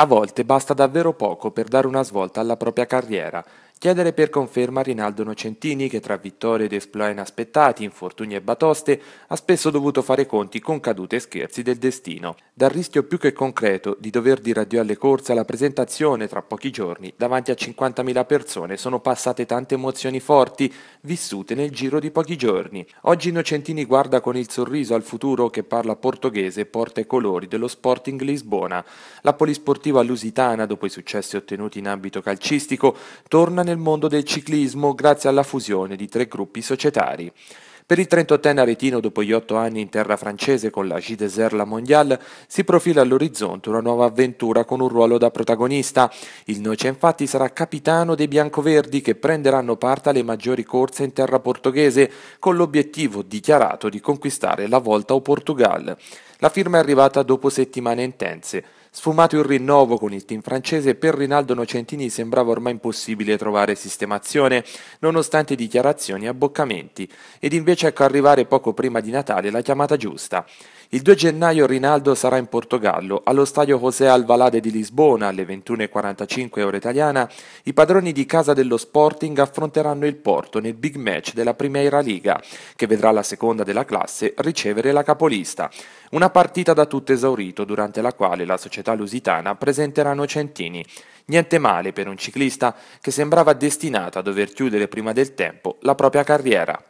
A volte basta davvero poco per dare una svolta alla propria carriera, chiedere per conferma a Rinaldo Nocentini che tra vittorie ed esploit inaspettati, infortuni e batoste ha spesso dovuto fare conti con cadute e scherzi del destino, dal rischio più che concreto di dover dire addio alle corse alla presentazione tra pochi giorni davanti a 50.000 persone sono passate tante emozioni forti vissute nel giro di pochi giorni. Oggi Nocentini guarda con il sorriso al futuro che parla portoghese e porta i colori dello Sporting Lisbona. La polisportiva lusitana dopo i successi ottenuti in ambito calcistico torna nel mondo del ciclismo grazie alla fusione di tre gruppi societari. Per il 38enne aretino, dopo gli otto anni in terra francese con la G-Desert La Mondiale, si profila all'orizzonte una nuova avventura con un ruolo da protagonista. Il Noce infatti sarà capitano dei biancoverdi che prenderanno parte alle maggiori corse in terra portoghese, con l'obiettivo dichiarato di conquistare la Volta o Portugal. La firma è arrivata dopo settimane intense. Sfumato il rinnovo con il team francese, per Rinaldo Nocentini sembrava ormai impossibile trovare sistemazione, nonostante dichiarazioni e abboccamenti, ed invece ecco arrivare poco prima di Natale la chiamata giusta. Il 2 gennaio Rinaldo sarà in Portogallo, allo stadio José Alvalade di Lisbona alle 21.45 ora italiana, i padroni di casa dello Sporting affronteranno il Porto nel big match della Primeira Liga, che vedrà la seconda della classe ricevere la capolista. Una partita da tutto esaurito, durante la quale la società lusitana presenterà Nocentini. Niente male per un ciclista che sembrava destinato a dover chiudere prima del tempo la propria carriera.